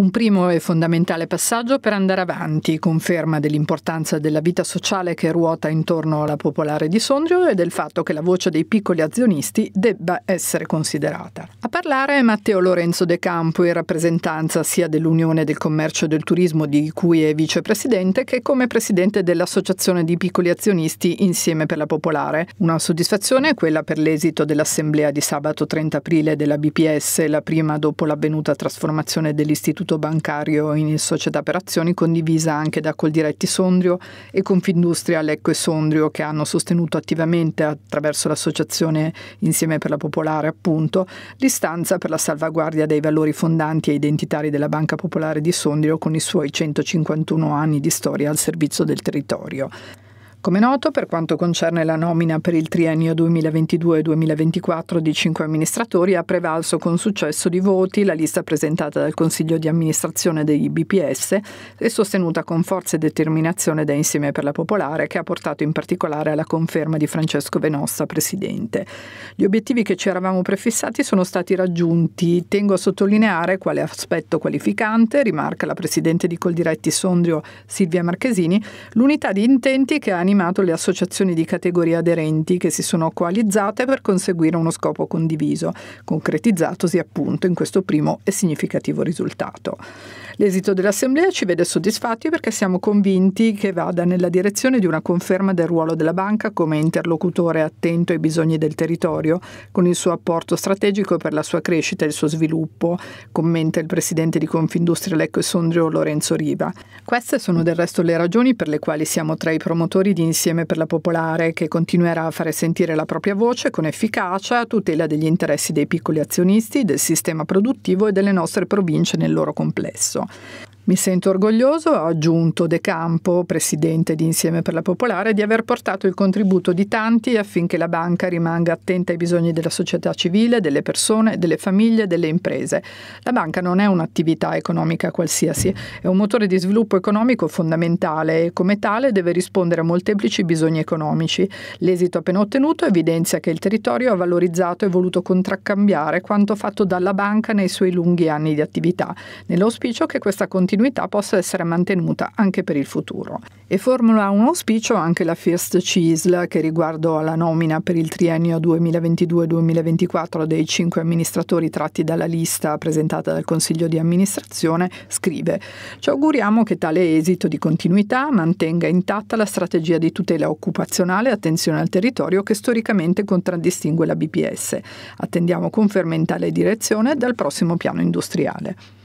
Un primo e fondamentale passaggio per andare avanti, conferma dell'importanza della vita sociale che ruota intorno alla popolare di Sondrio e del fatto che la voce dei piccoli azionisti debba essere considerata. A parlare è Matteo Lorenzo De Campo in rappresentanza sia dell'Unione del Commercio e del Turismo di cui è vicepresidente che come presidente dell'Associazione di Piccoli Azionisti Insieme per la Popolare. Una soddisfazione è quella per l'esito dell'assemblea di sabato 30 aprile della BPS, la prima dopo l'avvenuta trasformazione dell'istituto istituto bancario in società per azioni condivisa anche da Coldiretti Sondrio e Confindustria Lecco e Sondrio che hanno sostenuto attivamente attraverso l'associazione Insieme per la Popolare appunto l'istanza per la salvaguardia dei valori fondanti e identitari della Banca Popolare di Sondrio con i suoi 151 anni di storia al servizio del territorio. Come noto, per quanto concerne la nomina per il triennio 2022-2024 di cinque amministratori, ha prevalso con successo di voti la lista presentata dal Consiglio di amministrazione dei BPS e sostenuta con forza e determinazione da Insieme per la Popolare, che ha portato in particolare alla conferma di Francesco Venossa, presidente. Gli obiettivi che ci eravamo prefissati sono stati raggiunti. Tengo a sottolineare quale aspetto qualificante, rimarca la presidente di Coldiretti Sondrio Silvia Marchesini, l'unità di intenti che ha animato le associazioni di categoria aderenti che si sono coalizzate per conseguire uno scopo condiviso, concretizzatosi appunto in questo primo e significativo risultato. L'esito dell'Assemblea ci vede soddisfatti perché siamo convinti che vada nella direzione di una conferma del ruolo della banca come interlocutore attento ai bisogni del territorio, con il suo apporto strategico per la sua crescita e il suo sviluppo, commenta il presidente di Confindustria Lecco e Sondrio Lorenzo Riva. Queste sono del resto le ragioni per le quali siamo tra i promotori di di Insieme per la Popolare che continuerà a fare sentire la propria voce con efficacia a tutela degli interessi dei piccoli azionisti, del sistema produttivo e delle nostre province nel loro complesso. Mi sento orgoglioso, ha aggiunto De Campo, presidente di Insieme per la Popolare, di aver portato il contributo di tanti affinché la banca rimanga attenta ai bisogni della società civile, delle persone, delle famiglie, delle imprese. La banca non è un'attività economica qualsiasi, è un motore di sviluppo economico fondamentale e come tale deve rispondere a molteplici bisogni economici. L'esito appena ottenuto evidenzia che il territorio ha valorizzato e voluto contraccambiare quanto fatto dalla banca nei suoi lunghi anni di attività, nell'auspicio che questa continuità continuità possa essere mantenuta anche per il futuro. E formula un auspicio anche la First CISL che riguardo alla nomina per il triennio 2022-2024 dei cinque amministratori tratti dalla lista presentata dal Consiglio di amministrazione, scrive Ci auguriamo che tale esito di continuità mantenga intatta la strategia di tutela occupazionale e attenzione al territorio che storicamente contraddistingue la BPS. Attendiamo conferma in tale direzione dal prossimo piano industriale.